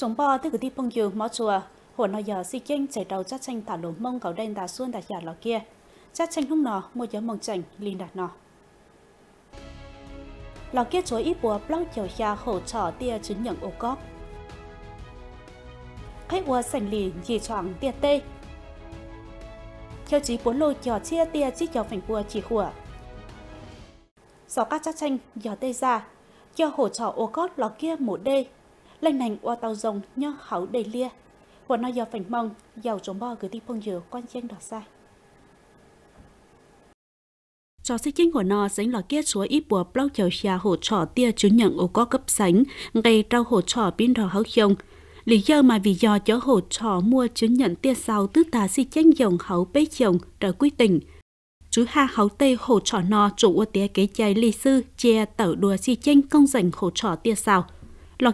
chúng bò từ cái đi bông dừa mở chùa hồ nó giờ si à, kinh chạy đầu chắc tranh thả lỗ mông cầu đen đà xuân đà giả lọ kia chắc tranh lúc nọ mua gió mông chảnh liền đặt nọ lọ kia chối ít bùa blog chiều xa hồ trò tia chứng nhận ô cóp khách ua sành lì dì choàng tia tê theo chí bốn lô chò chia tia chi chò phành bùa chỉ hùa sau các chắc tranh giò tê ra cho hồ trò ô cót lọ kia một đê lên nành qua tàu rồng nho hảo đầy lia. Và nó do phảnh mong, giàu trống bò gửi đi phong dừa quan chân đọt sai. Cho sách chính của nó dính là kết số ít bùa bao chầu xà hỗ trò tia chứng nhận ô có cấp sánh, ngay trao hỗ trò biến đỏ hấu chồng. Lý do mà vì do cho hỗ trò mua chứng nhận tia sau tức ta si chanh dòng hấu bế chồng trở quyết tình. Chú ha hấu tây hỗ trò no chủ ô tia kế chay lý sư chia tẩu đùa si chanh công giành hỗ trò tia sau lọ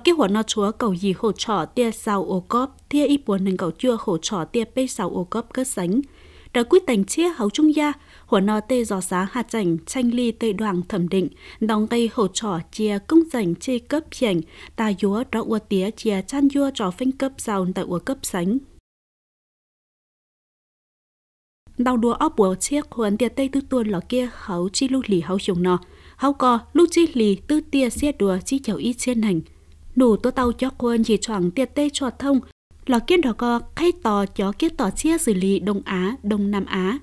Đã quyết thành chia hấu trung gia hồ nò tê giò xá hạt chảnh tranh ly tây đoàn thẩm định đóng cây hồ trỏ chia công rảnh chê cấp chảnh ta dúa đó ua tía chia chan dua trò phanh cấp giàu tại ua cấp sánh đau đua óp bùa chiếc huấn tiệt tây tư tuôn lò kia hấu chi lưu lì hấu chồng nò hấu cò lưu chi lì tư tia xiết đùa chi chầu ít trên hành nụ tố tàu cho quân chỉ chọn tiệt tê cho thông lò kiên đó có khay tò cho kiết tò chia xử lý Đông Á, Đông Nam Á.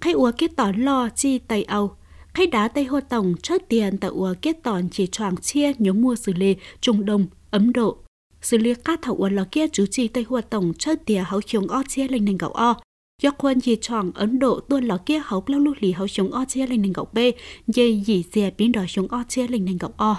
Khay ua kiết tò lo chi Tây Âu. Khay đá Tây Hồ Tổng chớt tiền tại ua kiết tò chỉ chọn chia nhóm mua xử lý Trung Đông, Ấn Độ. Xử lý các thảo ua lò kia chú chi Tây Hồ Tổng chớt tiền hậu chống o chia lên nền gạo o. Do quân chỉ chọn Ấn Độ tuôn lò kia hậu lao lúc lý hậu chống o chia lên nền gạo B, dây dì dìa biến đổi chống o chia lên nền gạo o.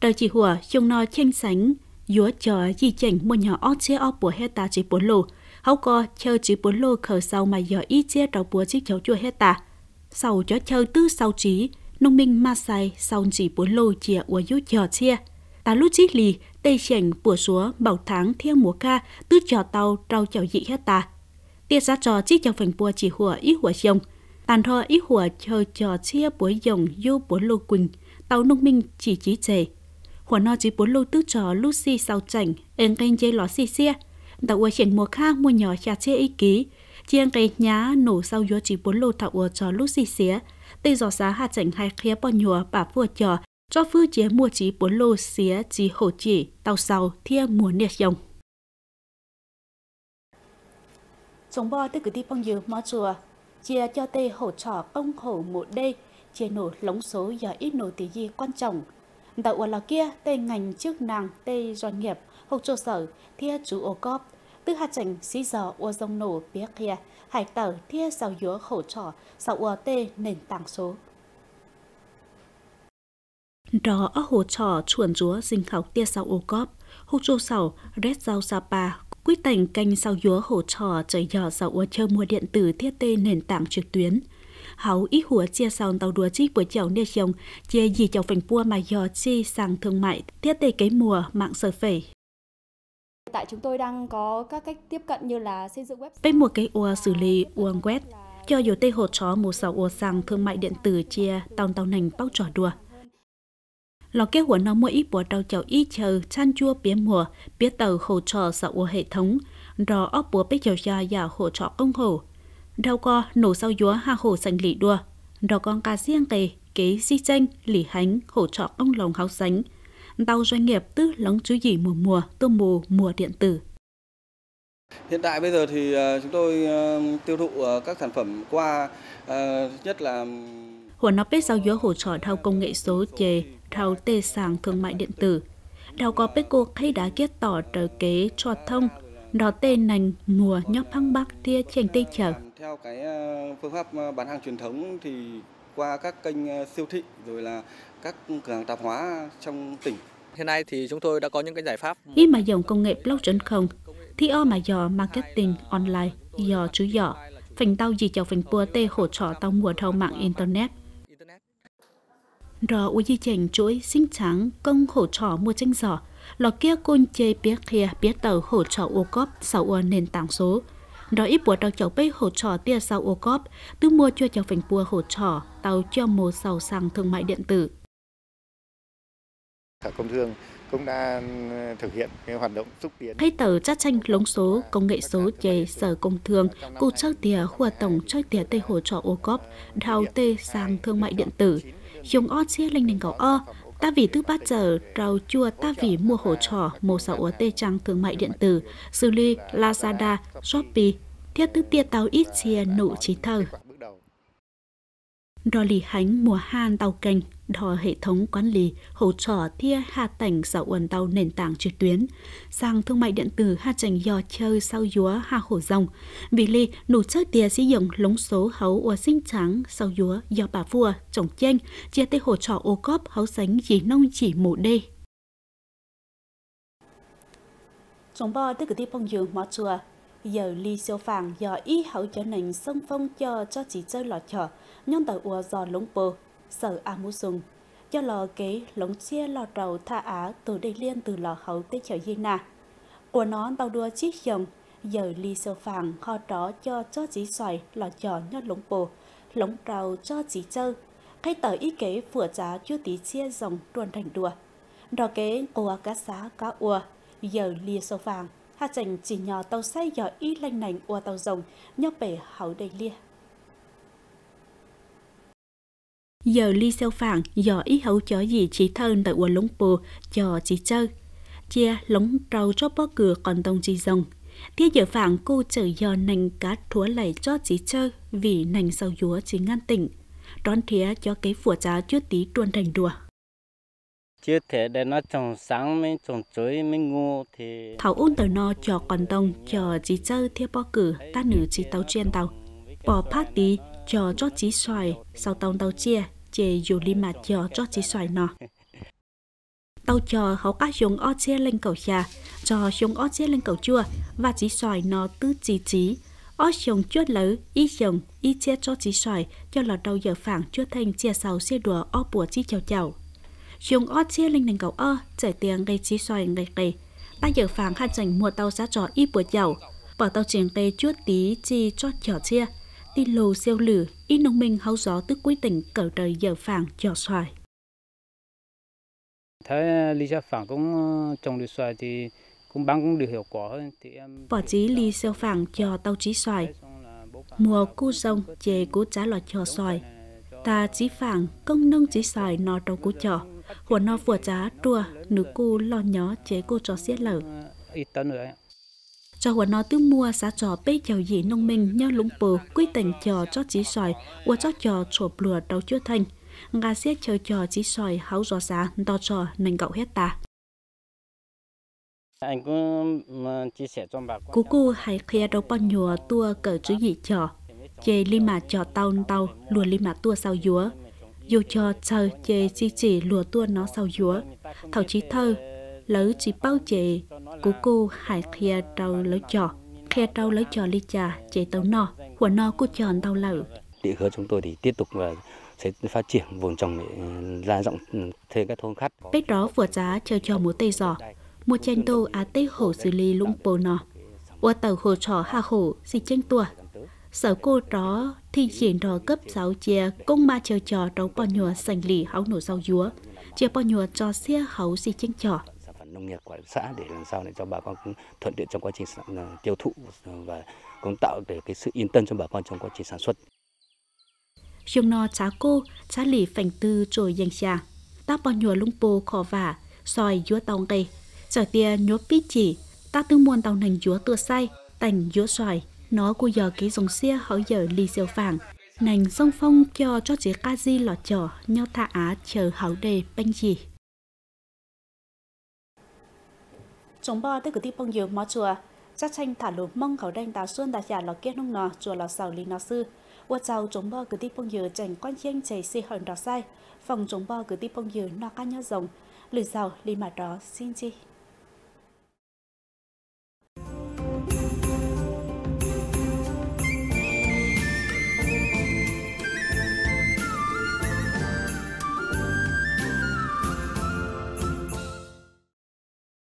Đời chỉ hùa chung no chênh sánh, dúa chờ di chảnh mua nhỏ ót chế ót bùa hết ta chỉ bốn lô. Hấu co chờ chỉ bốn lô khờ sau mà giờ ít chế đầu bùa chiếc cháu chua hết ta. Sau cho chờ tư sau trí, nông minh ma sai sau chỉ bốn lô chìa ua dú chờ chia. Ta lúc chiếc lì, tây chảnh bùa xúa bảo tháng theo mùa ca, tư trò tàu rau chảo dị hết ta. Tiết ra trò chiếc cháu phành bùa chỉ hùa ít hùa chồng. Tàn thọ ít hùa chờ chờ chia bùa dòng vô bốn lô quỳnh. Tàu nông minh chỉ chí chề. หัวนอจีปุ้นลูตึกจอลูซี่สาวจังเอ็งกันเจลอซีเซียแต่ว่าเขียนมัวข้างมัวหยอชาเชอีกีเจียงกันย้าหนูสาวยัวจีปุ้นลูถักอัวจอลูซี่เซียตีจอสาหาจังให้เคลียปอนยัวป่าพัวจอ cho phương chế mua chí bốn lô xía chí hổ chỉ tàu sau thiêng muốn nhiệt dòng. Chúng bò tới cử đi bông dư mò chùa, chia cho tê hỗ trò công hổ một đê, chia nổ lóng số giờ ít nổ tí gì quan trọng, Tàu ua lò kia tê ngành chức năng tê doanh nghiệp hoặc trụ sở thia chủ ô cóp tư hạt chảnh xí giờ ua dông nổ bia kia hải tờ thia giàu dứa khẩu trỏ sau ua tê nền tảng số đó ở hồ trò chuẩn chúa dinh khảo tia sau ô cóp hộp trụ sở rét giao sapa quyết tành canh sau dúa hỗ trò trời dò sau ua chơi mua điện tử thiết tê nền tảng trực tuyến hậu ít hùa chia sòng tàu đùa chi của chậu nê chồng chia gì chậu phành pua mà giò chi sàng thương mại tiết tề cái mùa mạng sở phẩy tại chúng tôi đang có các cách tiếp cận như là xây dựng web bên một cái ua xử lý uang web cho dù tê hột chó một sầu ua sàng thương mại điện tử chia tàu tàu nành bao trò đùa lò kế hoạch nó mỗi ít bộ đầu chậu ít chờ chan chua bía mùa bía tàu hỗ trợ sở ua hệ thống rồi ốc búa bế chầu ra giả hỗ trợ công hồ đâu có nổ sau dúa hà hổ sành lì đua đó con cá riêng kề kế di chanh lì hánh hỗ trợ ông lòng háo sánh tàu doanh nghiệp tư lóng chú gì mùa mùa tôm mù mùa điện tử Hiện tại bây giờ thì ờ, chúng tôi ờ, tiêu thụ ờ, các sản phẩm qua nhất là Hồ nó biết giao dứa hỗ trợ theo công nghệ số chế, theo tê sàng thương mại điện tử. Đào có bế cô khay đá kết tỏ trở kế cho thông nó tên nành mùa nhóc phăng bắc tia chành tây chở. Vâng, theo cái ờ, phương pháp ờ, bán hàng truyền thống thì qua các kênh ờ, siêu thị rồi là các cửa hàng tạp hóa trong tỉnh. Hiện nay thì chúng tôi đã có những cái giải pháp. Khi mà dùng công nghệ blockchain thì o mà dò marketing online, dò chú dò, phành tao gì chào phành bùa tê hỗ trợ tao mùa thâu mạng internet. Rồi ui di chảnh chuỗi sinh trắng công hỗ trợ mua tranh giỏ lọ kia côn chê bia kia bia tàu hỗ trợ ô cóp sau ô nền tảng số. Đó ít bùa tàu cháu bê hỗ trợ tia sau ô cóp, tư mua cho cháu phành bùa hỗ trợ tàu cho mùa sầu sang thương mại điện tử. Sở Công Thương cũng đã ừ, thực hiện cái hoạt động xúc tiến. Hay tờ chắc tranh lống số, công nghệ số về Sở Công Thương, cụ trao tìa hòa tổng chơi tìa tây hỗ trợ ô cóp, đào tê sang thương mại điện tử. Dùng o chia linh đình cầu o, Ta vì tức bát giờ rau chua ta vì mua hổ trò mô sở ổ tê trang thương mại điện tử, xử lý Lazada, Shopee, thiết tức tia tàu ít chia nụ trí thờ. Rò lì hánh mùa han tàu cành đo hệ thống quản lý hỗ trợ thia hạ tảnh sau uẩn tàu nền tảng trực tuyến sang thương mại điện tử hạ chành yò chơi sau dúa hạ hổ rồng vì ly nụ chơi tia sử dụng lống số hấu ua sinh trắng sau dúa yò bà vua trồng chanh chia tê hỗ trợ ô cóp hấu sánh chỉ nông chỉ mổ đê Trong bò tức tí phong dương mỏ chùa, giờ ly siêu phàng giờ y hậu cho nền sông phong cho cho chỉ chơi lọ chở, nhân tờ ua giò lũng bờ sở à mu dùng cho lò kế lóng chia lò trầu tha á từ đây liên từ lò hấu tới chợ dây nà của nó bao đua chiếc dòng giờ ly sơ phàng kho tró cho cho chỉ xoài lò trò nhót lống bồ lóng trầu cho chỉ chơ khay tờ ý kế phủa giá chưa tí chia dòng tuần thành đùa rò kế của cá xá cá ua giờ lia sơ phàng hà chành chỉ nhỏ tàu say giờ y lanh nành ua tàu rồng nhóc bể hấu đầy lia giờ ly xeo phẳng giờ ý hấu chó gì chỉ thân tại quần lũng bù cho chỉ chơi chia lũng trâu cho bó cửa còn tông chỉ rồng thiết giờ phẳng cô chở giờ nành cá thúa lầy cho chỉ chơi vì nành sau dúa chỉ ngăn tỉnh đón thía cho cái phủa giá trước tí tuôn thành đùa chưa thể để nó trồng sáng mới trồng chuối mới ngu thì thảo ôn tờ no cho còn tông cho chỉ chơi theo bó cửa ta nữ chỉ tàu chuyên tàu bỏ phát tí cho cho chí xoài sau tông tàu chia chế dù li mà chờ cho chỉ xoài nó tàu chờ hậu các dùng o chia lên cầu trà cho dùng o chia lên cầu chua và chỉ xoài nó tứ chỉ chỉ o dùng chua lứ y dùng y chia cho chỉ xoài cho là đầu giờ phẳng chua thành chia sầu chia đùa o bùa chi chào chào dùng o chia lên nền cầu ơ chảy tiếng gây chỉ xoài gây gây ta giờ phẳng hai dành mua tàu giá trò y bùa chào bỏ tàu chuyện gây chua tí chi cho chở chia đi lô xeo lửa, y nông minh háo gió tức cuối tỉnh cỡ trời giờ phàng cho xoài. Thế lý gia phàng cũng ờ, trồng được xoài thì cũng bán cũng được hiệu quả hơn. Thì em... Bỏ chí lý xeo phàng cho tao chí xoài. Mùa cu sông chê cú trả lọt cho xoài. Ờ, Ta chí phàng công nông chí xoài nó trâu cú trò. Hùa nó vừa trá trùa, nữ cu lo nhỏ chế cô trò xiết lở. Ờ, ít tấn nữa cho hồ nó tư mua xã trò bê chèo dị nông minh nhau lũng bờ quy tình chờ cho chí sỏi và cho chờ chuột lùa đầu chưa thành ngà xiết chờ chờ chí sỏi háo gió giá đo trò nành gạo hết ta anh cũng ờ, chia sẻ cho bà cô cô hãy khía đầu bọn nhùa tua cỡ chữ gì chờ chê li mà chờ tàu tao lùa li mà tua sau dúa dù cho chờ chê chi chỉ lùa tua nó sau dúa thảo chí thơ lỡ chỉ bao chế của cô hải khe trâu lỡ trò khe trâu lỡ trò ly trà chế tàu nọ của nó cô chọn tàu lỡ địa hứa chúng tôi thì tiếp tục và sẽ phát triển vùng trồng ừ, ra rộng thêm các thôn khác. Bếp đó vừa giá chờ cho múa tây giò, một chanh tô á tây hồ xử lý lũng bồ nọ. Ua tàu hồ trò hà hồ xì chanh tua. Sở cô đó thi diễn đó cấp giáo chia công ma chờ trò đấu bò nhùa sành lì háo nổ rau dúa, chia bò nhùa cho xia háo xì chanh trò nông nghiệp của xã để làm sao để cho bà con cũng thuận tiện trong quá trình sản, ờ, tiêu thụ ờ, và cũng tạo được cái sự yên tâm cho bà con trong quá trình sản xuất. Chúng nó chá cô, chá lì phành tư rồi dành xà. Ta bao nhùa lung bồ khó vả, xoài dúa tàu ngay. Giờ tia nhúa bí chỉ, ta tương muôn tàu nành dúa tựa say, tành dúa xoài Nó cô giờ cái dòng xia hỏi giờ lì xèo phàng, nành sông phong cho cho chế ca di lọt chở nhau thả á chờ hảo đề banh gì chống bo tới cử ti bông nhiều mở chùa chắc tranh thả lụm mong khẩu đanh tà xuân tà giả lò kia nung nò chùa lò sào lý nó sư qua chào chống bo cử ti bông nhiều chành quan chiêng chảy si hòn đỏ sai phòng chống bo cử ti bông nhiều nó ca nhớ rồng lười rào lý mà đó xin chi